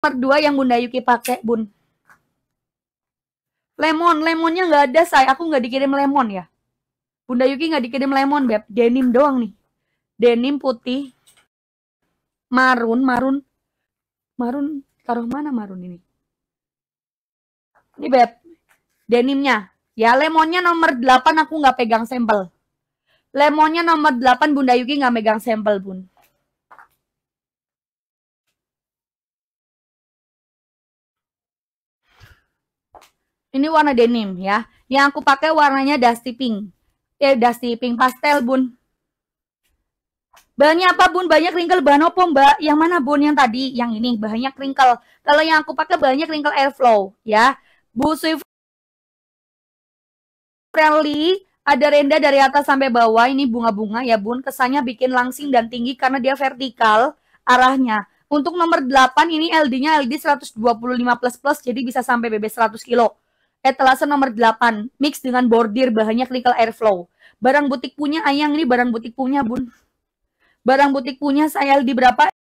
nomor dua yang Bunda Yuki pakai, Bun. Lemon, lemonnya nggak ada, saya. Aku nggak dikirim lemon ya. Bunda Yuki nggak dikirim lemon, Beb. Denim doang nih. Denim putih. Marun, marun. Marun, taruh mana marun ini? Ini, Beb. Denimnya. Ya, lemonnya nomor 8 aku nggak pegang sampel. Lemonnya nomor 8 Bunda Yuki nggak megang sampel, Bun. Ini warna denim ya. Yang aku pakai warnanya dusty pink. eh, dusty pink pastel, Bun. Bahannya apa, Bun? Banyak ringkel bahan apa, Mbak? Yang mana, Bun? Yang tadi, yang ini. Banyak wrinkle. Kalau yang aku pakai banyak ringkel airflow, ya. Bu Swift friendly, ada renda dari atas sampai bawah. Ini bunga-bunga ya, Bun. Kesannya bikin langsing dan tinggi karena dia vertikal arahnya. Untuk nomor 8 ini LD-nya LD 125 plus plus jadi bisa sampai BB 100 kilo. Etalase nomor 8, mix dengan bordir bahannya clinical airflow. Barang butik punya Ayang ini barang butik punya Bun. Barang butik punya saya di berapa?